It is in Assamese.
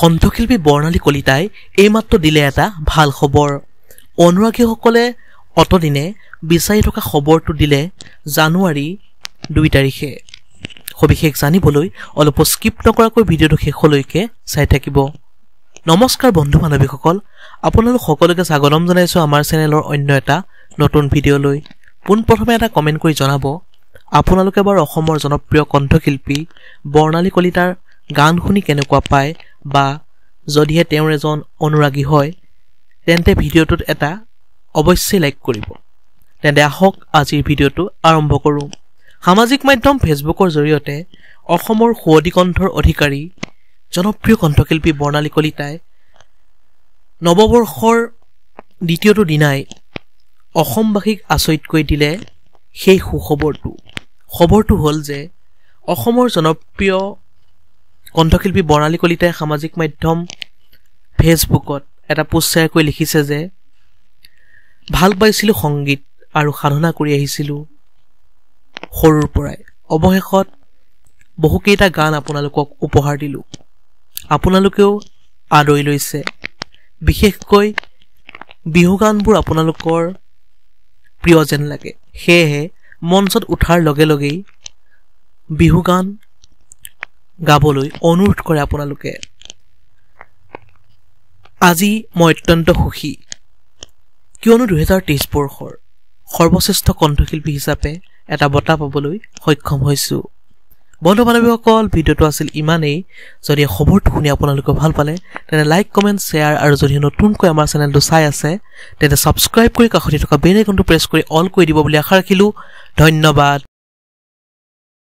কণ্ঠশিল্পী বৰ্ণালী কলিতাই এইমাত্ৰ দিলে এটা ভাল খবৰ অনুৰাগীসকলে অতদিনে বিচাৰি থকা খবৰটো দিলে জানুৱাৰী দুই তাৰিখে সবিশেষ জানিবলৈ অলপ স্কিপ নকৰাকৈ ভিডিঅ'টো শেষলৈকে চাই থাকিব নমস্কাৰ বন্ধু বান্ধৱীসকল আপোনালোক সকলোকে স্বাগতম জনাইছোঁ আমাৰ চেনেলৰ অন্য এটা নতুন ভিডিঅ'লৈ পোনপ্ৰথমে এটা কমেণ্ট কৰি জনাব আপোনালোকে বাৰু অসমৰ জনপ্ৰিয় কণ্ঠশিল্পী বৰ্ণালী কলিতাৰ গান শুনি কেনেকুৱা পায় বা যদিহে তেওঁৰ এজন অনুৰাগী হয় তেন্তে ভিডিঅ'টোত এটা অৱশ্যে লাইক কৰিব তেন্তে আহক আজিৰ ভিডিঅ'টো আৰম্ভ কৰোঁ সামাজিক মাধ্যম ফেচবুকৰ জৰিয়তে অসমৰ সুৱদী কণ্ঠৰ অধিকাৰী জনপ্ৰিয় কণ্ঠশিল্পী বৰ্ণালী কলিতাই নৱবৰ্ষৰ দ্বিতীয়টো দিনাই অসমবাসীক আচৰিতকৈ দিলে সেই সুখবৰটো খবৰটো হ'ল যে অসমৰ জনপ্ৰিয় কণ্ঠশিল্পী বৰ্ণালী কলিতাই সামাজিক মাধ্যম ফেচবুকত এটা পোষ্ট শ্বেয়াৰ কৰি লিখিছে যে ভাল পাইছিলোঁ সংগীত আৰু সাধনা কৰি আহিছিলোঁ সৰুৰ পৰাই অৱশেষত বহুকেইটা গান আপোনালোকক উপহাৰ দিলোঁ আপোনালোকেও আদৰি লৈছে বিশেষকৈ বিহু গানবোৰ আপোনালোকৰ প্ৰিয় যেন লাগে সেয়েহে মঞ্চত উঠাৰ লগে লগেই বিহু গান গাবলৈ অনুৰোধ কৰে আপোনালোকে আজি মই অত্যন্ত সুখী কিয়নো দুহেজাৰ তেইছ বৰ্ষৰ সৰ্বশ্ৰেষ্ঠ কণ্ঠশিল্পী হিচাপে এটা বঁটা পাবলৈ সক্ষম হৈছোঁ বন্ধু বান্ধৱীসকল ভিডিঅ'টো আছিল ইমানেই যদি খবৰটো শুনি আপোনালোকে ভাল পালে তেনে লাইক কমেণ্ট শ্বেয়াৰ আৰু যদি নতুনকৈ আমাৰ চেনেলটো চাই আছে তেন্তে ছাবস্ক্ৰাইব কৰি কাষতে থকা বেল আইকনটো প্ৰেছ কৰি অল কৰি দিব বুলি আশা ৰাখিলোঁ ধন্যবাদ